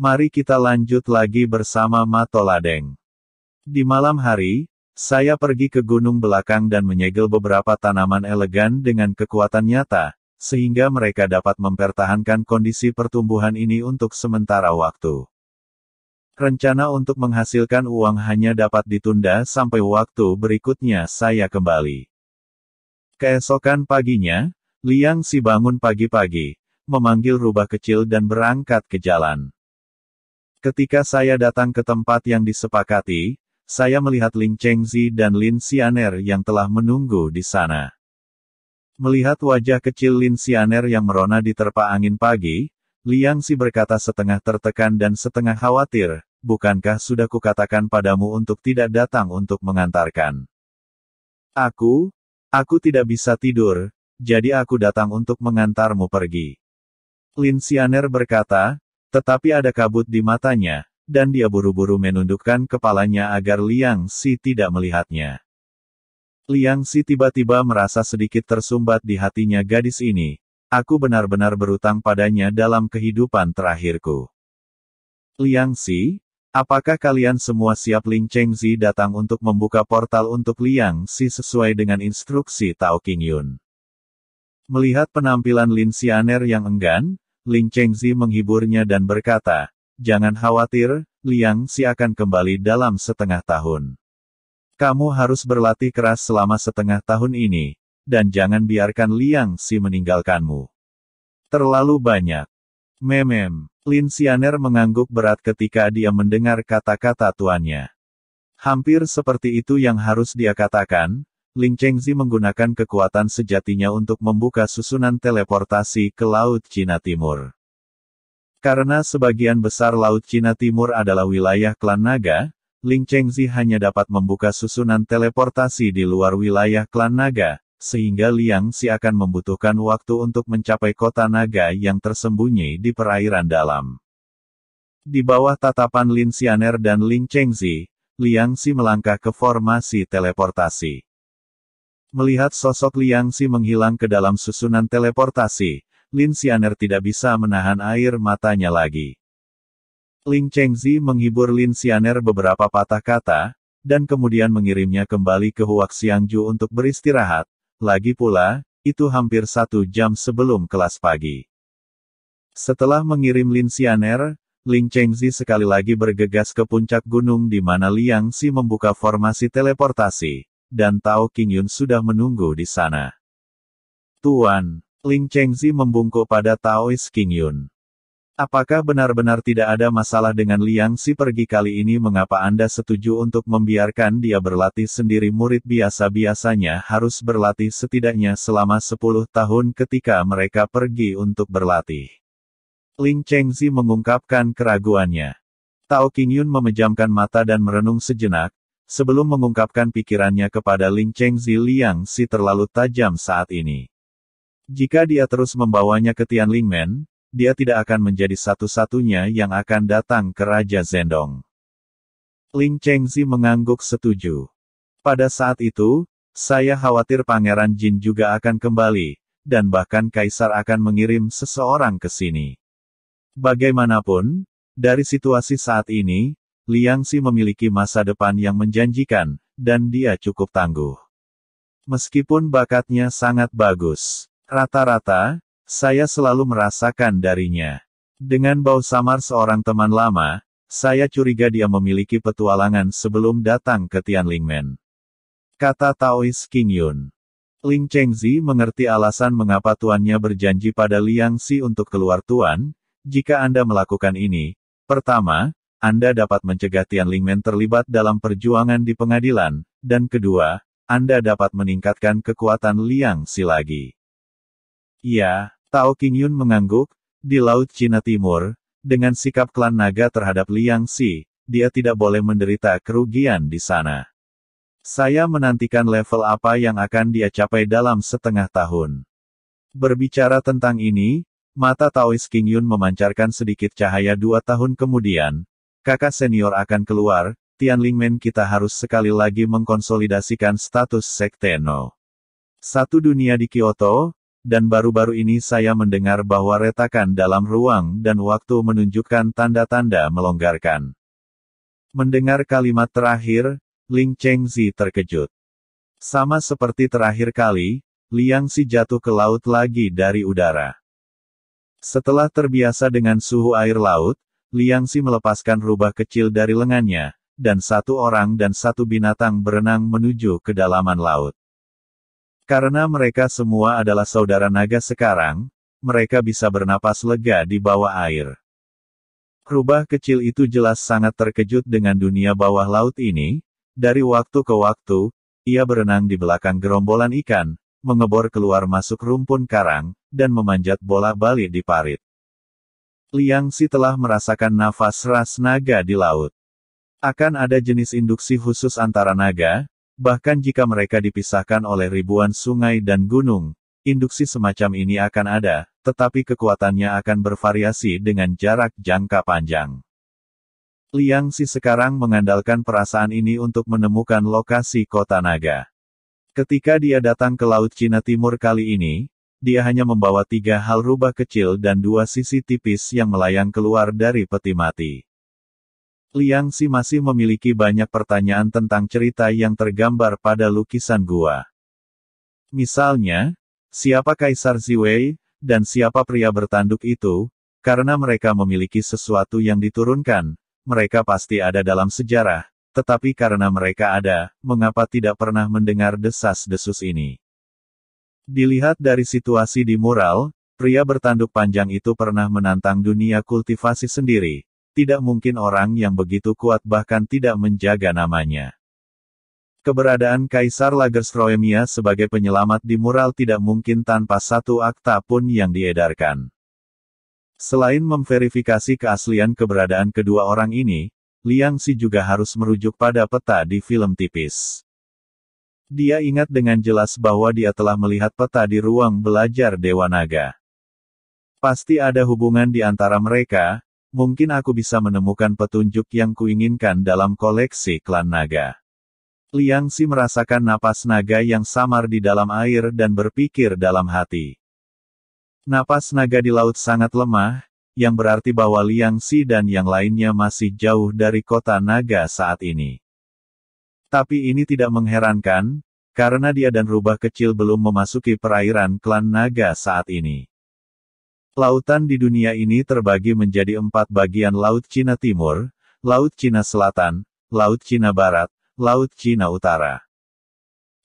Mari kita lanjut lagi bersama Matoladeng. Di malam hari, saya pergi ke gunung belakang dan menyegel beberapa tanaman elegan dengan kekuatan nyata, sehingga mereka dapat mempertahankan kondisi pertumbuhan ini untuk sementara waktu. Rencana untuk menghasilkan uang hanya dapat ditunda sampai waktu berikutnya saya kembali. Keesokan paginya, Liang Si bangun pagi-pagi, memanggil rubah kecil dan berangkat ke jalan. Ketika saya datang ke tempat yang disepakati, saya melihat Ling Chengzi dan Lin Xianer yang telah menunggu di sana. Melihat wajah kecil Lin Xianer yang merona diterpa angin pagi, Liang Si berkata setengah tertekan dan setengah khawatir, bukankah sudah kukatakan padamu untuk tidak datang untuk mengantarkan? Aku, aku tidak bisa tidur, jadi aku datang untuk mengantarmu pergi. Lin Xianer berkata, tetapi ada kabut di matanya, dan dia buru-buru menundukkan kepalanya agar Liang Si tidak melihatnya. Liang Si tiba-tiba merasa sedikit tersumbat di hatinya gadis ini. Aku benar-benar berutang padanya dalam kehidupan terakhirku. Liang Si, apakah kalian semua siap Ling Cheng Chengzi datang untuk membuka portal untuk Liang Si sesuai dengan instruksi Tao King Yun? Melihat penampilan Lin Xianer yang enggan, Ling Chengzi menghiburnya dan berkata, Jangan khawatir, Liang Si akan kembali dalam setengah tahun. Kamu harus berlatih keras selama setengah tahun ini, dan jangan biarkan Liang Si meninggalkanmu. Terlalu banyak. Memem, Lin Xianer mengangguk berat ketika dia mendengar kata-kata tuannya. Hampir seperti itu yang harus dia katakan, Ling Chengzi menggunakan kekuatan sejatinya untuk membuka susunan teleportasi ke Laut Cina Timur. Karena sebagian besar Laut Cina Timur adalah wilayah klan naga, Ling Chengzi hanya dapat membuka susunan teleportasi di luar wilayah klan naga, sehingga Liang Si akan membutuhkan waktu untuk mencapai kota naga yang tersembunyi di perairan dalam. Di bawah tatapan Lin Xianer dan Ling Chengzi, Liang Si melangkah ke formasi teleportasi. Melihat sosok Liang Si menghilang ke dalam susunan teleportasi, Lin Xianer tidak bisa menahan air matanya lagi. Ling Chengzi menghibur Lin Xianer beberapa patah kata, dan kemudian mengirimnya kembali ke Huak Xiangju untuk beristirahat, lagi pula, itu hampir satu jam sebelum kelas pagi. Setelah mengirim Lin Xianer, Ling Chengzi sekali lagi bergegas ke puncak gunung di mana Liang Si membuka formasi teleportasi dan Tao Qingyun sudah menunggu di sana. Tuan, Ling Chengzi membungkuk pada Taois Qingyun. Apakah benar-benar tidak ada masalah dengan Liang Si pergi kali ini mengapa Anda setuju untuk membiarkan dia berlatih sendiri murid biasa-biasanya harus berlatih setidaknya selama 10 tahun ketika mereka pergi untuk berlatih. Ling Chengzi mengungkapkan keraguannya. Tao Qingyun memejamkan mata dan merenung sejenak, sebelum mengungkapkan pikirannya kepada Ling Cheng Liang si terlalu tajam saat ini. Jika dia terus membawanya ke Tian Tianlingmen, dia tidak akan menjadi satu-satunya yang akan datang ke Raja Zendong. Ling Chengzi mengangguk setuju. Pada saat itu, saya khawatir Pangeran Jin juga akan kembali, dan bahkan Kaisar akan mengirim seseorang ke sini. Bagaimanapun, dari situasi saat ini, Liang Xi memiliki masa depan yang menjanjikan, dan dia cukup tangguh. Meskipun bakatnya sangat bagus, rata-rata, saya selalu merasakan darinya. Dengan bau samar seorang teman lama, saya curiga dia memiliki petualangan sebelum datang ke Tianlingmen. Kata Taois King Yun. Ling Chengzi mengerti alasan mengapa tuannya berjanji pada Liang Xi untuk keluar tuan, jika Anda melakukan ini. Pertama, anda dapat mencegah Tianlingmen terlibat dalam perjuangan di pengadilan, dan kedua, Anda dapat meningkatkan kekuatan Liang Si lagi. Ya, Tao Qingyun mengangguk, di Laut Cina Timur, dengan sikap klan naga terhadap Liang Si, dia tidak boleh menderita kerugian di sana. Saya menantikan level apa yang akan dia capai dalam setengah tahun. Berbicara tentang ini, mata Taois Yun memancarkan sedikit cahaya dua tahun kemudian, Kakak senior akan keluar, Tian Lingmen kita harus sekali lagi mengkonsolidasikan status sekte No. Satu dunia di Kyoto, dan baru-baru ini saya mendengar bahwa retakan dalam ruang dan waktu menunjukkan tanda-tanda melonggarkan. Mendengar kalimat terakhir, Ling Chengzi terkejut. Sama seperti terakhir kali, Liang Si jatuh ke laut lagi dari udara. Setelah terbiasa dengan suhu air laut, Liang Liangsi melepaskan rubah kecil dari lengannya, dan satu orang dan satu binatang berenang menuju kedalaman laut. Karena mereka semua adalah saudara naga sekarang, mereka bisa bernapas lega di bawah air. Rubah kecil itu jelas sangat terkejut dengan dunia bawah laut ini, dari waktu ke waktu, ia berenang di belakang gerombolan ikan, mengebor keluar masuk rumpun karang, dan memanjat bola balik di parit. Liang Si telah merasakan nafas ras naga di laut. Akan ada jenis induksi khusus antara naga, bahkan jika mereka dipisahkan oleh ribuan sungai dan gunung, induksi semacam ini akan ada, tetapi kekuatannya akan bervariasi dengan jarak jangka panjang. Liang Si sekarang mengandalkan perasaan ini untuk menemukan lokasi kota naga. Ketika dia datang ke Laut Cina Timur kali ini, dia hanya membawa tiga hal rubah kecil dan dua sisi tipis yang melayang keluar dari peti mati. Liang Si masih memiliki banyak pertanyaan tentang cerita yang tergambar pada lukisan gua. Misalnya, siapa Kaisar Ziwei, dan siapa pria bertanduk itu, karena mereka memiliki sesuatu yang diturunkan, mereka pasti ada dalam sejarah, tetapi karena mereka ada, mengapa tidak pernah mendengar desas-desus ini? Dilihat dari situasi di mural, pria bertanduk panjang itu pernah menantang dunia kultivasi sendiri. Tidak mungkin orang yang begitu kuat bahkan tidak menjaga namanya. Keberadaan Kaisar Lagerstroemia sebagai penyelamat di mural tidak mungkin tanpa satu akta pun yang diedarkan. Selain memverifikasi keaslian keberadaan kedua orang ini, Liang Si juga harus merujuk pada peta di film tipis. Dia ingat dengan jelas bahwa dia telah melihat peta di ruang belajar Dewa Naga. Pasti ada hubungan di antara mereka, mungkin aku bisa menemukan petunjuk yang kuinginkan dalam koleksi klan naga. Liang Si merasakan napas naga yang samar di dalam air dan berpikir dalam hati. Napas naga di laut sangat lemah, yang berarti bahwa Liang Si dan yang lainnya masih jauh dari kota naga saat ini. Tapi ini tidak mengherankan, karena dia dan rubah kecil belum memasuki perairan klan naga saat ini. Lautan di dunia ini terbagi menjadi empat bagian Laut Cina Timur, Laut Cina Selatan, Laut Cina Barat, Laut Cina Utara.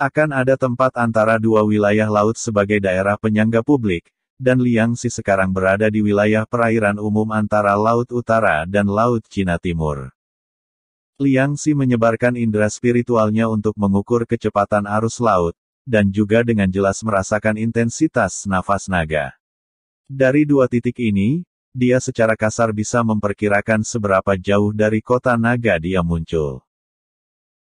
Akan ada tempat antara dua wilayah laut sebagai daerah penyangga publik, dan Liangsi sekarang berada di wilayah perairan umum antara Laut Utara dan Laut Cina Timur. Liang Si menyebarkan indera spiritualnya untuk mengukur kecepatan arus laut, dan juga dengan jelas merasakan intensitas nafas naga. Dari dua titik ini, dia secara kasar bisa memperkirakan seberapa jauh dari kota naga dia muncul.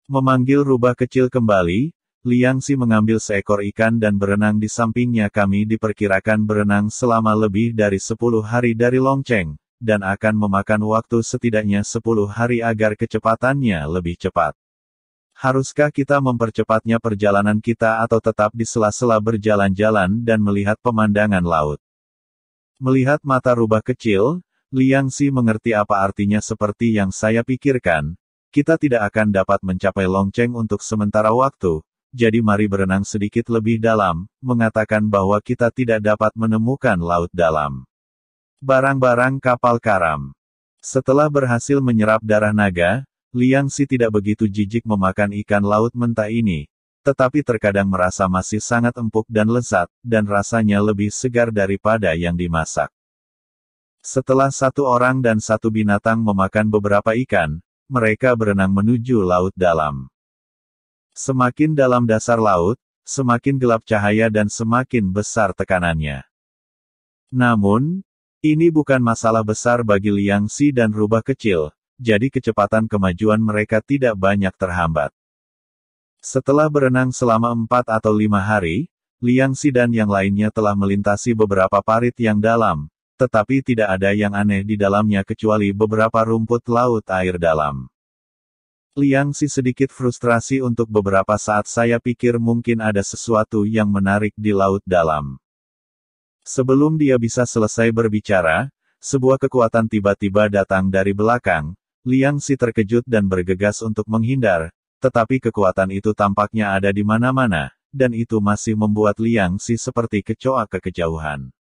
Memanggil rubah kecil kembali, Liang Si mengambil seekor ikan dan berenang di sampingnya kami diperkirakan berenang selama lebih dari 10 hari dari Longcheng, dan akan memakan waktu setidaknya 10 hari agar kecepatannya lebih cepat. Haruskah kita mempercepatnya perjalanan kita atau tetap di sela-sela berjalan-jalan dan melihat pemandangan laut? Melihat mata rubah kecil, Liang Si mengerti apa artinya seperti yang saya pikirkan, kita tidak akan dapat mencapai Longcheng untuk sementara waktu, jadi mari berenang sedikit lebih dalam, mengatakan bahwa kita tidak dapat menemukan laut dalam barang-barang kapal karam. Setelah berhasil menyerap darah naga, Liang Si tidak begitu jijik memakan ikan laut mentah ini, tetapi terkadang merasa masih sangat empuk dan lezat, dan rasanya lebih segar daripada yang dimasak. Setelah satu orang dan satu binatang memakan beberapa ikan, mereka berenang menuju laut dalam. Semakin dalam dasar laut, semakin gelap cahaya dan semakin besar tekanannya. Namun, ini bukan masalah besar bagi Liang Si dan rubah kecil, jadi kecepatan kemajuan mereka tidak banyak terhambat. Setelah berenang selama empat atau lima hari, Liang Si dan yang lainnya telah melintasi beberapa parit yang dalam, tetapi tidak ada yang aneh di dalamnya kecuali beberapa rumput laut air dalam. Liang Si sedikit frustrasi untuk beberapa saat saya pikir mungkin ada sesuatu yang menarik di laut dalam. Sebelum dia bisa selesai berbicara, sebuah kekuatan tiba-tiba datang dari belakang. Liang Si terkejut dan bergegas untuk menghindar, tetapi kekuatan itu tampaknya ada di mana-mana, dan itu masih membuat Liang Si seperti kecoa ke kejauhan.